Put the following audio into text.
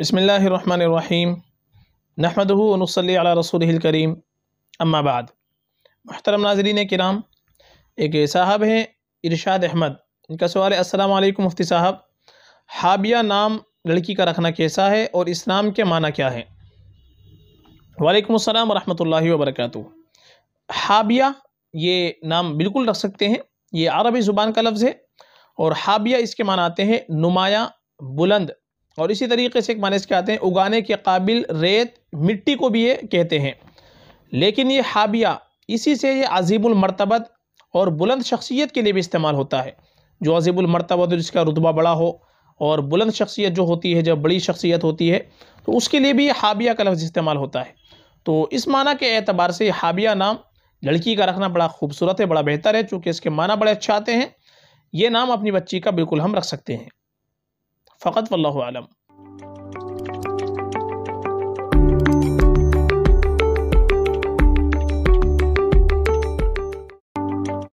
بسم اللہ الرحمن الرحیم نحمد و نصلی علی رسول کریم اما بعد محترم ناظرین کرام ایک صاحب ہیں ارشاد احمد ان کا سوال ہے السلام علیکم مفتی صاحب حابیہ نام لڑکی کا رکھنا کیسا ہے اور اس نام کے معنی کیا ہے وعلیکم السلام ورحمۃ اللہ وبرکاتہ حابیہ یہ نام بالکل رکھ سکتے ہیں یہ عربی زبان کا لفظ ہے اور حابیہ اس کے معنی آتے ہیں نمایاں بلند اور اسی طریقے سے ایک معنی اس کے آتے ہیں اگانے کے قابل ریت مٹی کو بھی یہ کہتے ہیں لیکن یہ حابیہ اسی سے یہ عظیب المرتبت اور بلند شخصیت کے لیے بھی استعمال ہوتا ہے جو عظیب المرتبت جس کا رتبہ بڑا ہو اور بلند شخصیت جو ہوتی ہے جب بڑی شخصیت ہوتی ہے تو اس کے لیے بھی یہ حابیہ کا لفظ استعمال ہوتا ہے تو اس معنی کے اعتبار سے یہ حابیہ نام لڑکی کا رکھنا بڑا خوبصورت ہے بڑا بہتر ہے چونکہ اس کے معنی بڑے اچھے آتے ہیں یہ نام اپنی بچی کا بالکل ہم رکھ سکتے ہیں فقط والله أعلم